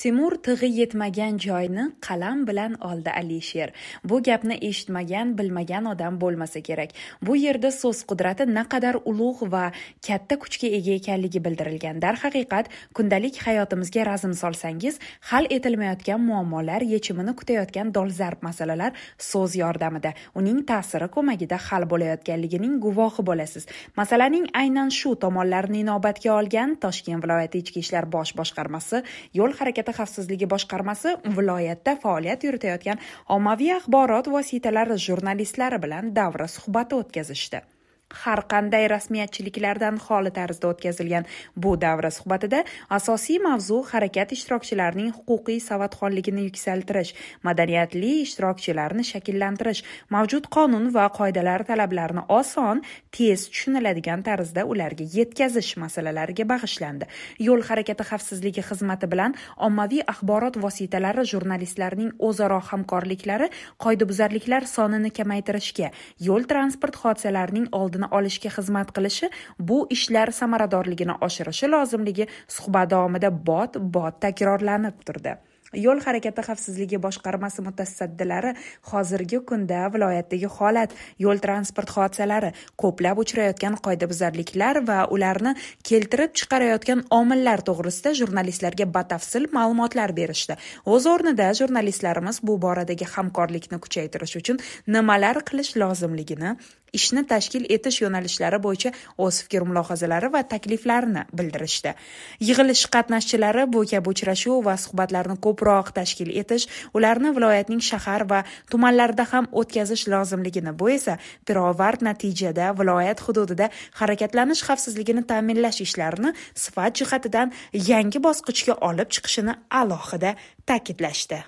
temur tig'i yetmagan joyni qalam bilan oldi alisher bu gapni eshitmagan bilmagan odam bo'lmasa kerak bu yerda so'z qudrati naqadar ulug' va katta kuchga ega ekanligi bildirilgan darhaqiqat kundalik hayotimizga razm solsangiz hal etilmayotgan muammolar yechimini kutayotgan dolzarb masalalar so'z yordamida uning ta'siri ko'magida hal bo'layotganligining guvohi bo'lasiz masalaning aynan shu tomonlarini inobatga olgan toshkent viloyati ichki ishlar bosh boshqarmasi yo'l harakati davlat xavfsizligi boshqarmasi viloyatda faoliyat yuritayotgan ommaviy axborot vositalari jurnalistlari bilan davra suhbati o'tkazishdi har qanday rasmiyatchiliklardan xoli tarzda o'tkazilgan bu davra suhbatida asosiy mavzu harakat ishtirokchilarining huquqiy savodxonligini yuksaltirish madaniyatli ishtirokchilarni shakllantirish mavjud qonun va qoidalar talablarini oson tez tushuniladigan tarzda ularga yetkazish masalalariga bag'ishlandi yo'l harakati xavfsizligi xizmati bilan ommaviy axborot vositalari jurnalistlarining o'zaro hamkorliklari qoidabuzarliklar sonini kamaytirishga yo'l transport hodisalarining oldini ta'sirini olishga xizmat qilishi bu ishlar samaradorligini oshirishi lozimligi suhbat davomida bot bot takrorlanib turdi yo'l harakati xavfsizligi boshqarmasi mutasaddilari hozirgi kunda viloyatdagi holat yo'l transport hodisalari ko'plab uchrayotgan qoidabuzarliklar va ularni keltirib chiqarayotgan omillar to'g'risida jurnalistlarga batafsil ma'lumotlar berishdi o'z o'rnida jurnalistlarimiz bu boradagi hamkorlikni kuchaytirish uchun nimalar qilish lozimligini ishni tashkil etish yo'nalishlari bo'yicha o'z fikr mulohazalari va takliflarini bildirishdi yig'ilish qatnashchilari bu kabi uchrashuv va suhbatlarni ko'proq tashkil etish ularni viloyatning shahar va tumanlarida ham o'tkazish lozimligini bu esa pirovard natijada viloyat hududida harakatlanish xavfsizligini ta'minlash ishlarini sifat jihatidan yangi bosqichga olib chiqishini alohida ta'kidlashdi